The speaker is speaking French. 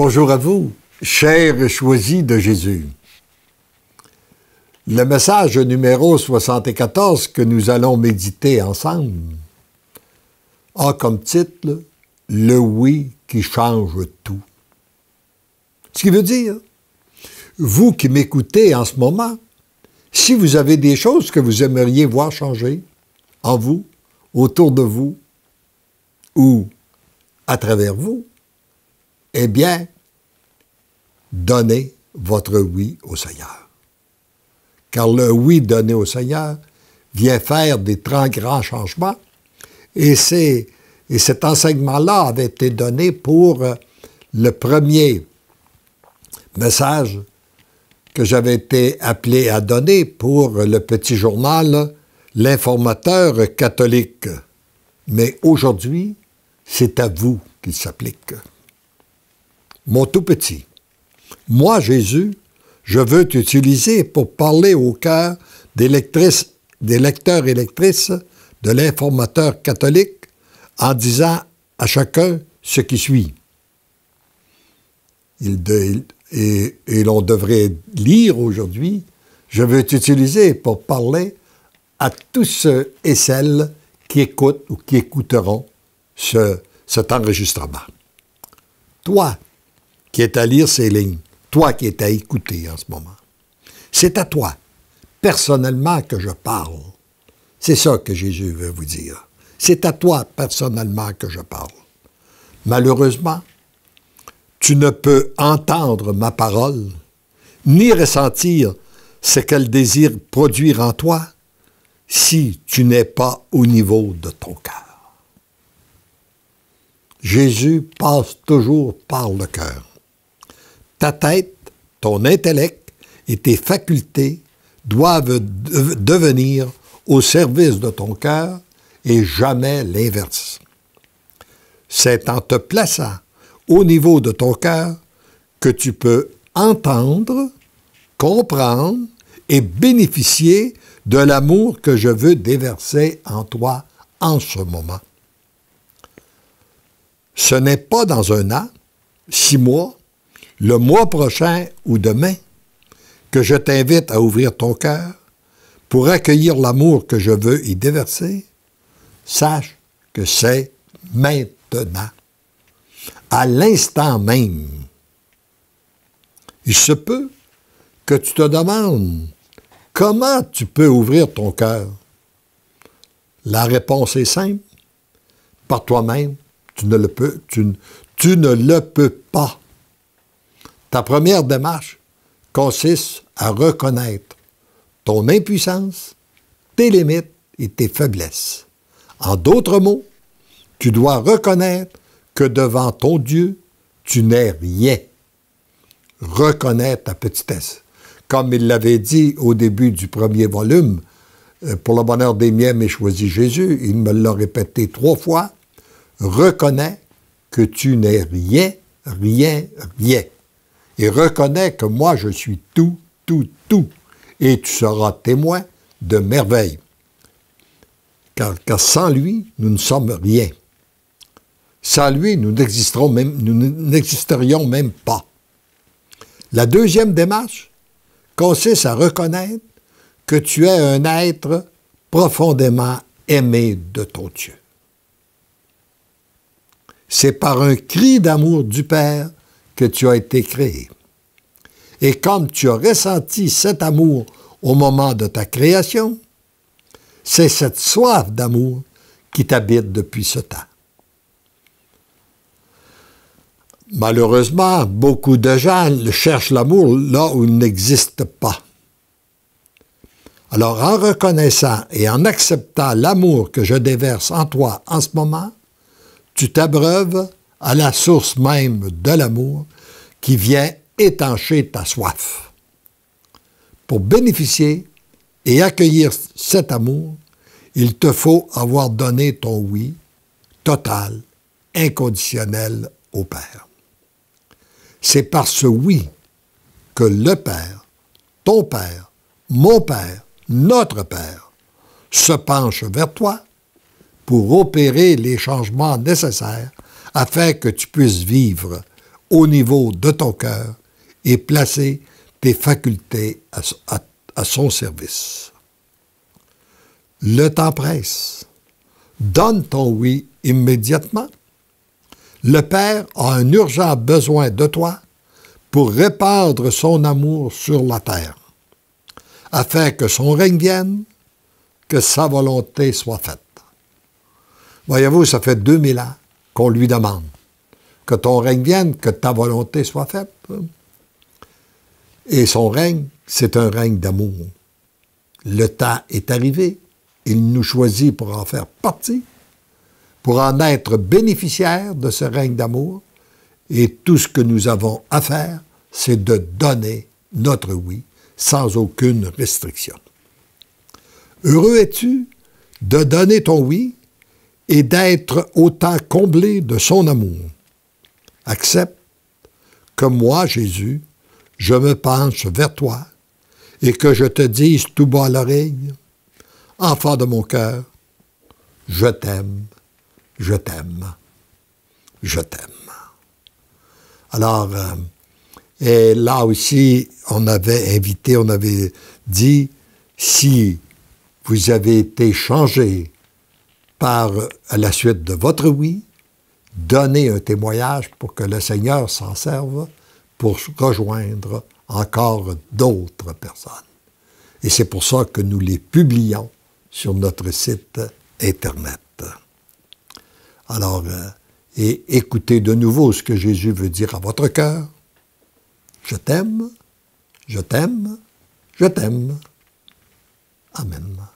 Bonjour à vous, chers choisis de Jésus. Le message numéro 74 que nous allons méditer ensemble a comme titre Le oui qui change tout. Ce qui veut dire, vous qui m'écoutez en ce moment, si vous avez des choses que vous aimeriez voir changer en vous, autour de vous ou à travers vous, eh bien, donnez votre oui au Seigneur. Car le oui donné au Seigneur vient faire des très grands changements et, c'est, et cet enseignement-là avait été donné pour euh, le premier message que j'avais été appelé à donner pour le petit journal L'informateur catholique. Mais aujourd'hui, c'est à vous qu'il s'applique. Mon tout petit. Moi, Jésus, je veux t'utiliser pour parler au cœur des, des lecteurs et lectrices de l'informateur catholique en disant à chacun ce qui suit. Il et, l'on devrait lire aujourd'hui, je veux t'utiliser pour parler à tous ceux et celles qui écoutent ou qui écouteront ce, cet enregistrement. Toi, qui est à lire ces lignes, toi qui es à écouter en ce moment. C'est à toi, personnellement, que je parle. C'est ça que Jésus veut vous dire. C'est à toi, personnellement, que je parle. Malheureusement, tu ne peux entendre ma parole, ni ressentir ce qu'elle désire produire en toi, si tu n'es pas au niveau de ton cœur. Jésus passe toujours par le cœur ta tête, ton intellect et tes facultés doivent devenir au service de ton cœur et jamais l'inverse. C'est en te plaçant au niveau de ton cœur que tu peux entendre, comprendre et bénéficier de l'amour que je veux déverser en toi en ce moment. Ce n'est pas dans un an, six mois le mois prochain ou demain que je t'invite à ouvrir ton cœur pour accueillir l'amour que je veux y déverser, sache que c'est maintenant, à l'instant même. Il se peut que tu te demandes comment tu peux ouvrir ton cœur. La réponse est simple. Par toi-même, tu ne le peux, tu, tu ne le peux pas. Ta première démarche consiste à reconnaître ton impuissance, tes limites et tes faiblesses. En d'autres mots, tu dois reconnaître que devant ton Dieu, tu n'es rien. Reconnais ta petitesse. Comme il l'avait dit au début du premier volume, euh, pour le bonheur des miens, mais choisis Jésus, il me l'a répété trois fois, reconnais que tu n'es rien, rien, rien et reconnais que moi je suis tout, tout, tout, et tu seras témoin de merveilles. Car, sans lui, nous ne sommes rien. Sans lui, nous n'existerions même, même pas. La deuxième démarche consiste à reconnaître que tu es un être profondément aimé de ton Dieu. C'est par un cri d'amour du Père que tu as été créé. Et comme tu as ressenti cet amour au moment de ta création, c'est cette soif d'amour qui t'habite depuis ce temps. Malheureusement, beaucoup de gens cherchent l'amour là où il n'existe pas. Alors en reconnaissant et en acceptant l'amour que je déverse en toi en ce moment, tu t'abreuves à la source même de l'amour qui vient étancher ta soif. Pour bénéficier et accueillir cet amour, il te faut avoir donné ton oui total, inconditionnel au Père. C'est par ce oui que le Père, ton Père, mon Père, notre Père, se penche vers toi pour opérer les changements nécessaires afin que tu puisses vivre au niveau de ton cœur et placer tes facultés à, son service. Le temps presse. Donne ton oui immédiatement. Le Père a un urgent besoin de toi pour répandre son amour sur la terre, afin que son règne vienne, que sa volonté soit faite. Voyez-vous, ça fait 2000 ans qu'on lui demande. Que ton règne vienne, que ta volonté soit faite. Et son règne, c'est un règne d'amour. Le temps est arrivé. Il nous choisit pour en faire partie, pour en être bénéficiaire de ce règne d'amour. Et tout ce que nous avons à faire, c'est de donner notre oui sans aucune restriction. Heureux es-tu de donner ton oui et d'être autant comblé de son amour. Accepte que moi, Jésus, je me penche vers toi et que je te dise tout bas à l'oreille, Enfant de mon cœur, je t'aime, je t'aime, je t'aime. Alors, euh, et là aussi, on avait invité, on avait dit, si vous avez été changé par, à la suite de votre oui, donner un témoignage pour que le Seigneur s'en serve pour rejoindre encore d'autres personnes. Et c'est pour ça que nous les publions sur notre site Internet. Alors, euh, et écoutez de nouveau ce que Jésus veut dire à votre cœur. Je t'aime, je t'aime, je t'aime. Amen.